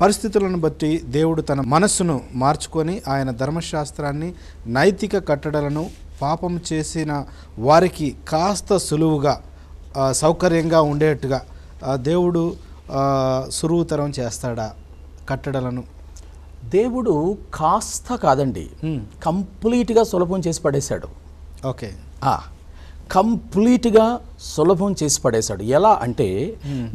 పరిస్థితులను బట్టి దేవుడు తన మనస్సును మార్చుకొని ఆయన ధర్మశాస్త్రాన్ని నైతిక కట్టడలను పాపం చేసిన వారికి కాస్త సులువుగా సౌకర్యంగా ఉండేట్టుగా దేవుడు సులువుతరం చేస్తాడా కట్టడలను దేవుడు కాస్త కాదండి కంప్లీట్గా సులభం చేసి పడేశాడు ఓకే కంప్లీట్గా సులభం చేసి పడేశాడు ఎలా అంటే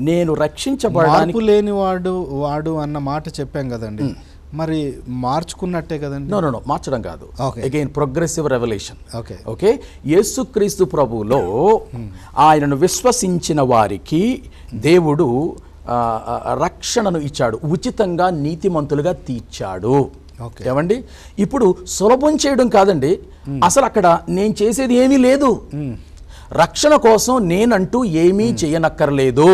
నేను రక్షించబడడానికి లేని వాడు వాడు అన్న మాట చెప్పాం కదండి మరి మార్చుకున్నట్టే కదండి నో నో మార్చడం కాదు again progressive revolution okay okay యేసుక్రీస్తు ప్రభువులో ఆయనను విశ్వసించిన వారికి దేవుడు రక్షణను ఇచ్చాడు ఉచితంగా నీతిమంతులుగా తీర్చాడు ఏమండి ఇప్పుడు సులభం చేయడం కాదండి అసలు అక్కడ నేను చేసేది ఏమీ లేదు రక్షణ కోసం నేనంటూ ఏమీ hmm. చేయనక్కర్లేదు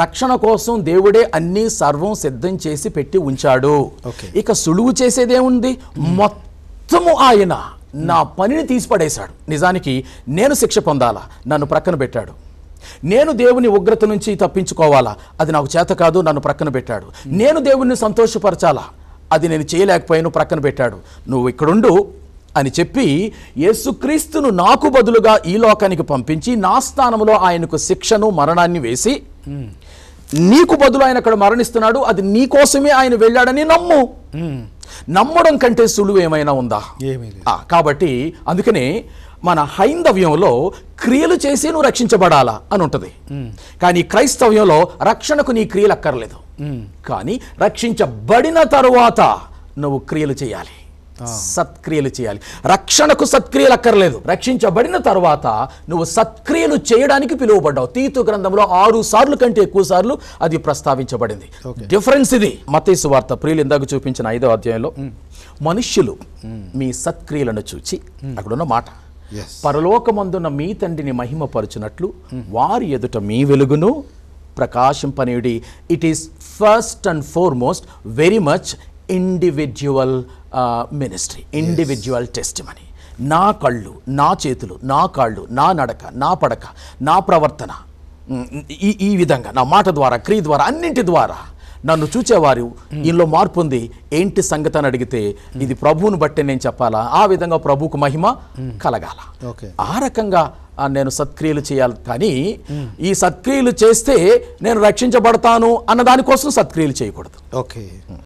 రక్షణ కోసం దేవుడే అన్ని సర్వం సిద్ధం చేసి పెట్టి ఉంచాడు ఇక సులువు చేసేదేముంది hmm. మొత్తము ఆయన నా hmm. పనిని తీసిపడేశాడు నిజానికి నేను శిక్ష పొందాలా నన్ను ప్రక్కన పెట్టాడు నేను దేవుని ఉగ్రత నుంచి తప్పించుకోవాలా అది నాకు చేత కాదు నన్ను ప్రక్కన పెట్టాడు నేను దేవుణ్ణి సంతోషపరచాలా అది నేను చేయలేకపోయాను ప్రక్కన పెట్టాడు నువ్వు ఇక్కడుండు అని చెప్పి యేసుక్రీస్తును నాకు బదులుగా ఈ లోకానికి పంపించి నా స్థానంలో ఆయనకు శిక్షను మరణాన్ని వేసి నీకు బదులు ఆయన అక్కడ మరణిస్తున్నాడు అది నీ కోసమే ఆయన వెళ్ళాడని నమ్ము నమ్మడం కంటే సులువు ఏమైనా ఉందా కాబట్టి అందుకనే మన హైందవ్యంలో క్రియలు చేసి నువ్వు రక్షించబడాలా అని ఉంటుంది కానీ క్రైస్తవ్యంలో రక్షణకు నీ క్రియలు అక్కర్లేదు కానీ రక్షించబడిన తరువాత నువ్వు క్రియలు చేయాలి సత్క్రియలు చేయాలి రక్షణకు సత్క్రియలు అక్కర్లేదు రక్షించబడిన తర్వాత నువ్వు సత్క్రియలు చేయడానికి పిలువబడ్డావు తీతు గ్రంథంలో ఆరు సార్లు కంటే ఎక్కువ సార్లు అది ప్రస్తావించబడింది డిఫరెన్స్ ఇది మతేసు వార్త ప్రియులు ఇందాక చూపించిన ఐదో అధ్యాయంలో మనుష్యులు మీ సత్క్రియలను చూచి అక్కడున్న మాట పరలోకమందున్న మీ తండ్రిని మహిమపరచునట్లు వారి ఎదుట మీ వెలుగును ప్రకాశింపనేడి it is first and most very much individual ministry individual testimony నా కళ్ళు నా చేతులు నా కాళ్ళు నా నడక నా పడక నా ప్రవర్తన ఈ ఈ విధంగా నా మాట ద్వారా క్రియ ద్వారా అన్నింటి ద్వారా నన్ను చూచేవారు ఇందులో మార్పు ఉంది ఏంటి సంగతి అని అడిగితే ఇది ప్రభువును బట్టి నేను చెప్పాలా ఆ విధంగా ప్రభువుకు మహిమ కలగాల ఆ రకంగా నేను సత్క్రియలు చేయాలి కానీ ఈ సత్క్రియలు చేస్తే నేను రక్షించబడతాను అన్న దానికోసం సత్క్రియలు చేయకూడదు ఓకే